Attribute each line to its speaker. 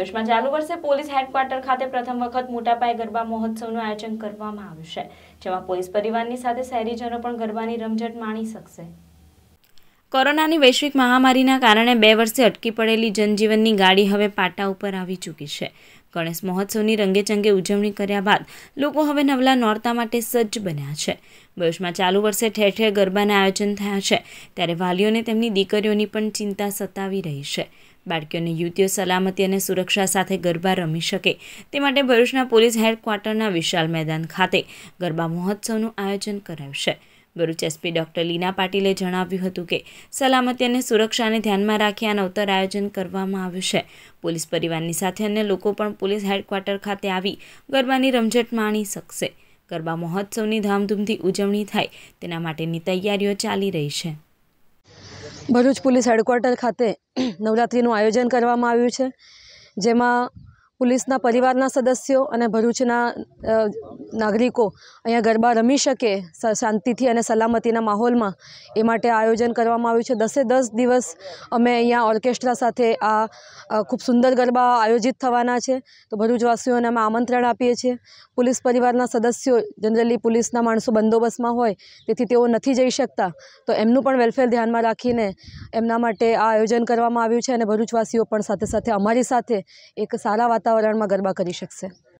Speaker 1: દેશમાં ચાલુ વર્ષે પોલીસ હેડક્વાર્ટર ખાતે પ્રથમ વખત મોટા પાયે ગરબા મહોત્સવનું આયોજન કરવામાં આવશે જેમાં પોલીસ પરિવારની સાથે શહેરીજનો પણ ગરબાની રમઝટ માણી શકશે કોરોનાની વૈશ્વિક મહામારીના કારણે બે વર્ષે અટકી પડેલી જનજીવનની ગાડી હવે પાટા ઉપર આવી ચૂકી છે ગણેશ મહોત્સવની રંગેચંગે ઉજવણી કર્યા બાદ લોકો હવે નવલા નોરતા માટે સજ્જ બન્યા છે બયુષમાં ચાલુ વર્ષે ઠેર ઠેર ગરબાના આયોજન થયા છે ત્યારે વાલીઓને તેમની દીકરીઓની પણ ચિંતા સતાવી રહી છે બાળકીઓને યુવતીઓ સલામતી અને સુરક્ષા સાથે ગરબા રમી શકે તે માટે ભરૂચના પોલીસ હેડક્વાર્ટરના વિશાલ મેદાન ખાતે ગરબા મહોત્સવનું આયોજન કરાયું છે ભરૂચ એસપી ડોક્ટર લીના પાટીલે જણાવ્યું હતું કે સલામતી અને સુરક્ષાને ધ્યાનમાં રાખી આ નવતર આયોજન કરવામાં આવ્યું છે પોલીસ પરિવારની સાથે અન્ય લોકો પણ પોલીસ હેડક્વાર્ટર ખાતે આવી ગરબાની રમઝટ માણી શકશે ગરબા મહોત્સવની ધામધૂમથી ઉજવણી થાય તેના માટેની તૈયારીઓ ચાલી રહી છે
Speaker 2: ભરૂચ પોલીસ હેડક્વાર્ટર ખાતે નવરાત્રિનું આયોજન કરવામાં આવ્યું છે જેમાં પોલીસના પરિવારના સદસ્યો અને ભરૂચના નાગરિકો અહીંયા ગરબા રમી શકે શાંતિથી અને સલામતીના માહોલમાં એ માટે આયોજન કરવામાં આવ્યું છે દસે દસ દિવસ અમે અહીંયા ઓર્કેસ્ટ્રા સાથે આ ખૂબ સુંદર ગરબા આયોજિત થવાના છે તો ભરૂચવાસીઓને અમે આમંત્રણ આપીએ છીએ પોલીસ પરિવારના સદસ્યો જનરલી પોલીસના માણસો બંદોબસ્તમાં હોય તેથી તેઓ નથી જઈ શકતા તો એમનું પણ વેલફેર ધ્યાનમાં રાખીને એમના માટે આ આયોજન કરવામાં આવ્યું છે અને ભરૂચવાસીઓ પણ સાથે સાથે અમારી સાથે એક સારા વાતાવરણમાં ગરબા કરી શકશે